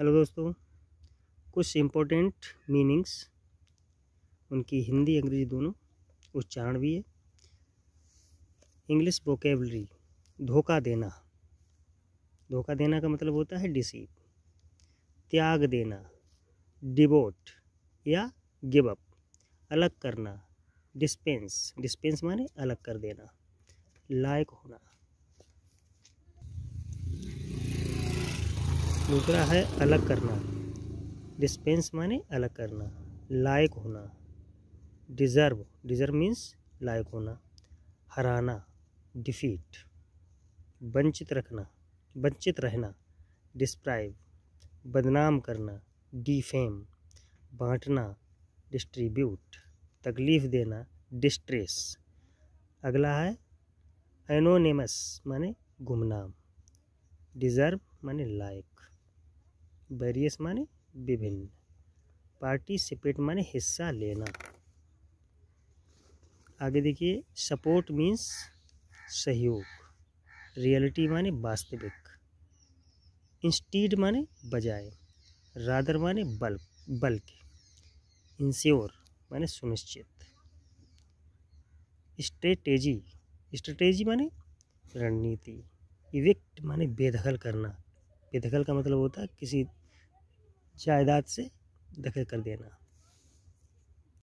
hello दोस्तों कुछ important meanings उनकी हिंदी अंग्रेजी दोनों उच्चारण भी है इंग्लिश वोकेबलरी धोखा देना धोखा देना का मतलब होता है डिसीव त्याग देना डिबोट या गिव अप अलग करना डिस्पेंस डिस्पेंस माने अलग कर देना लायक होना दूसरा है अलग करना डिस्पेंस माने अलग करना लायक होना डिज़र्व डिज़र्व मीन्स लायक होना हराना डिफीट वंचित रखना वंचित रहना डिस्प्राइब बदनाम करना डिफेम बांटना डिस्ट्रीब्यूट तकलीफ़ देना डिस्ट्रेस अगला है एनोनेमस माने गुमनाम डिज़र्व माने लायक वेरियस माने विभिन्न पार्टिसिपेट माने हिस्सा लेना आगे देखिए सपोर्ट मीन्स सहयोग रियलिटी माने वास्तविक इंस्टीड माने बजाय रादर माने बल्क बल्कि इंश्योर माने सुनिश्चित स्ट्रेटेजी स्ट्रेटेजी माने रणनीति इवेक्ट माने बेदखल करना बेदखल का मतलब होता है किसी जायदाद से दखल कर देना